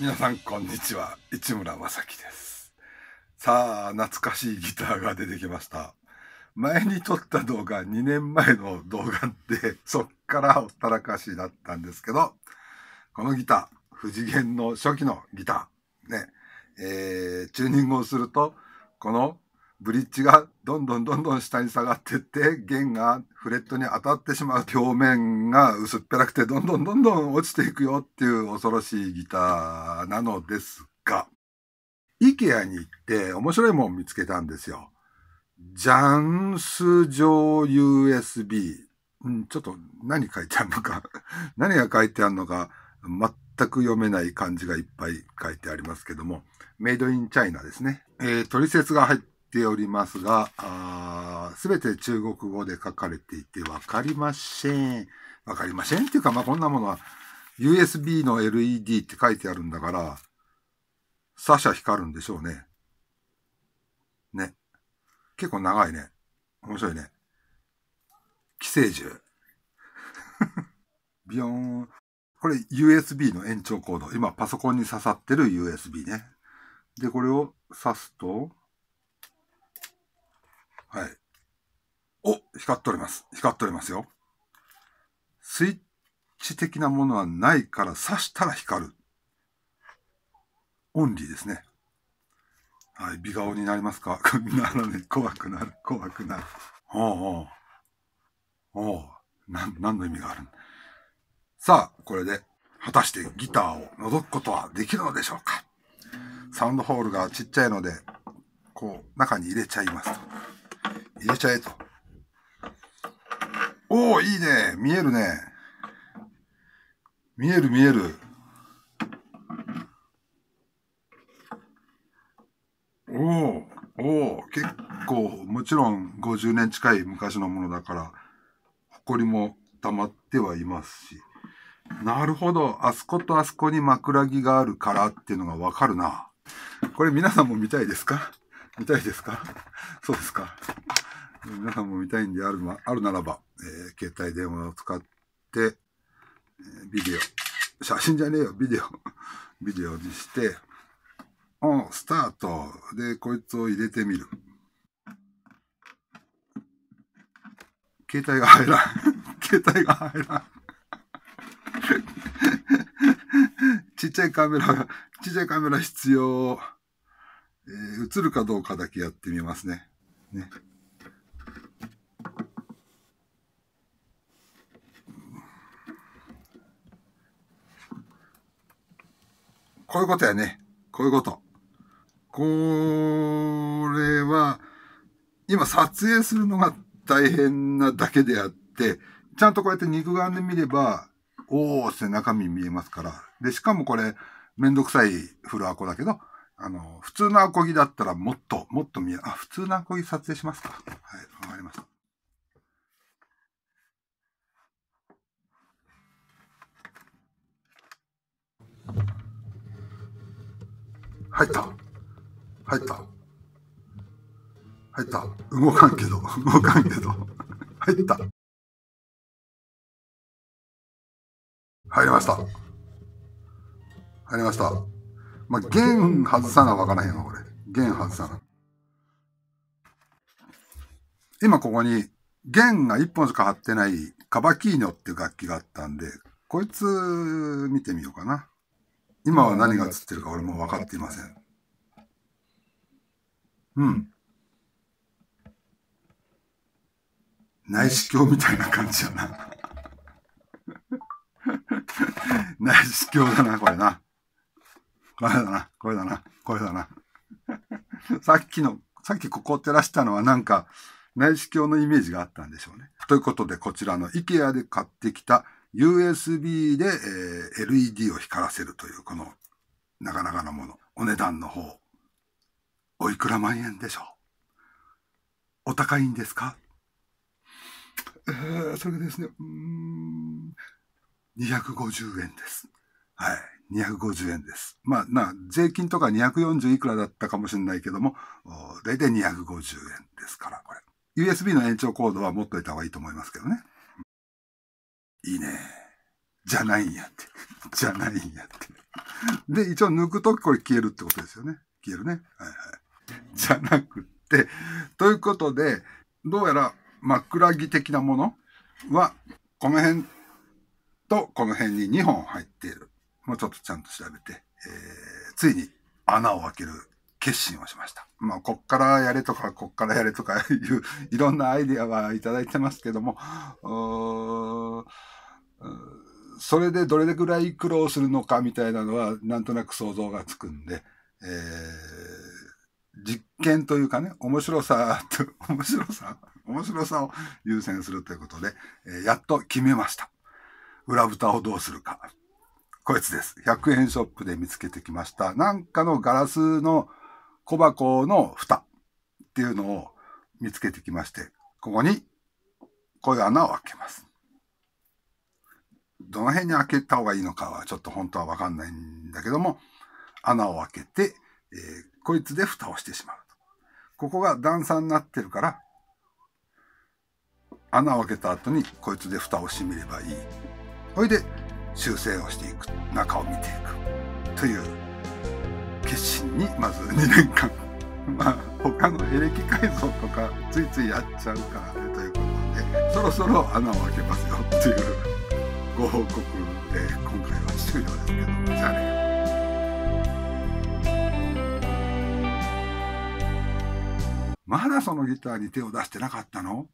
皆さんこんにちは市村正樹ですさあ懐かしいギターが出てきました前に撮った動画2年前の動画って そっからほったらかしだったんですけどこのギター不次元の初期のギターねえー、チューニングをするとこのブリッジがどんどんどんどん下に下がっていって弦がフレットに当たってしまう表面が薄っぺらくてどんどんどんどん落ちていくよっていう恐ろしいギターなのですが IKEA に行って面白いもん見つけたんですよ。ジャンス上 USB。うん、ちょっと何書いてあるのか 何が書いてあるのか全く読めない漢字がいっぱい書いてありますけども、メイドインチャイナですね。えー、トが入ってておりますが、すべて中国語で書かれていてわかりません。わかりませんっていうか、まあ、こんなものは USB の LED って書いてあるんだから、サシャ光るんでしょうね。ね。結構長いね。面白いね。寄生獣。ビヨーン。これ USB の延長コード。今パソコンに刺さってる USB ね。で、これを刺すと、はい。お、光っております。光っておりますよ。スイッチ的なものはないから刺したら光る。オンリーですね。はい。美顔になりますか ならね、怖くなる、怖くなる。おうおう。おう。なん、何の意味があるさあ、これで、果たしてギターを覗くことはできるのでしょうかサウンドホールがちっちゃいので、こう、中に入れちゃいますと。入れちゃえと。おお、いいね。見えるね。見える見える。おお、お結構、もちろん50年近い昔のものだから、埃も溜まってはいますし。なるほど。あそことあそこに枕木があるからっていうのがわかるな。これ皆さんも見たいですか見たいですかそうですか皆さんも見たいんであるあるならば、えー、携帯電話を使って、えビデオ、写真じゃねえよ、ビデオ、ビデオにして、おスタート。で、こいつを入れてみる。携帯が入らん。携帯が入らん。ちっちゃいカメラ、ちっちゃいカメラ必要。えー、映るかどうかだけやってみますね。ねこういうことやね。こういうこと。これは、今撮影するのが大変なだけであって、ちゃんとこうやって肉眼で見れば、おーって中身見えますから。で、しかもこれ、めんどくさいフルアコだけど、あの、普通のアコギだったらもっと、もっと見え、あ、普通のアコギ撮影しますか。はい、わかりました。入った入った入った動かんけど動かんけど入った入りました入りましたまあ弦外さな分からへんわこれ弦外さな今ここに弦が1本しか張ってないカバキーニョっていう楽器があったんでこいつ見てみようかな。今は何が映ってるか俺も分かっていません。うん。内視鏡みたいな感じだな 内視鏡だな、これな。これだな、これだな、これだな。さっきの、さっきここを照らしたのはなんか内視鏡のイメージがあったんでしょうね。ということで、こちらの IKEA で買ってきた USB で、え LED を光らせるというこのなかなかのものお値段の方おいくら万円でしょうお高いんですかえー、それですねうん250円ですはい250円です。まあ、な、税金とか240いくらだったかもしれないけども、大体250円ですから、これ。USB の延長コードは持っといた方がいいと思いますけどね。いいね。じゃないんやって。じゃないんやって。で、一応抜くとこれ消えるってことですよね。消えるね。はいはい。じゃなくって、ということで、どうやら枕木的なものは、この辺とこの辺に2本入っている。もうちょっとちゃんと調べて、えー、ついに穴を開ける決心をしました。まあ、こっからやれとか、こっからやれとか いう、いろんなアイディアはいただいてますけども、それでどれぐらい苦労するのかみたいなのは、なんとなく想像がつくんで、えー、実験というかね、面白さと、面白さ、面白さを優先するということで、えー、やっと決めました。裏蓋をどうするか。こいつです。100円ショップで見つけてきました。なんかのガラスの、小箱の蓋っていうのを見つけてきまして、ここにこういう穴を開けます。どの辺に開けた方がいいのかはちょっと本当はわかんないんだけども、穴を開けて、えー、こいつで蓋をしてしまうと。ここが段差になってるから、穴を開けた後にこいつで蓋を閉めればいい。それで修正をしていく。中を見ていく。という決心にまず2年間まあ他のエレキ改造とかついついやっちゃうからねということでそろそろ穴を開けますよっていうご報告で今回は終了ですけどじゃあねまだそのギターに手を出してなかったの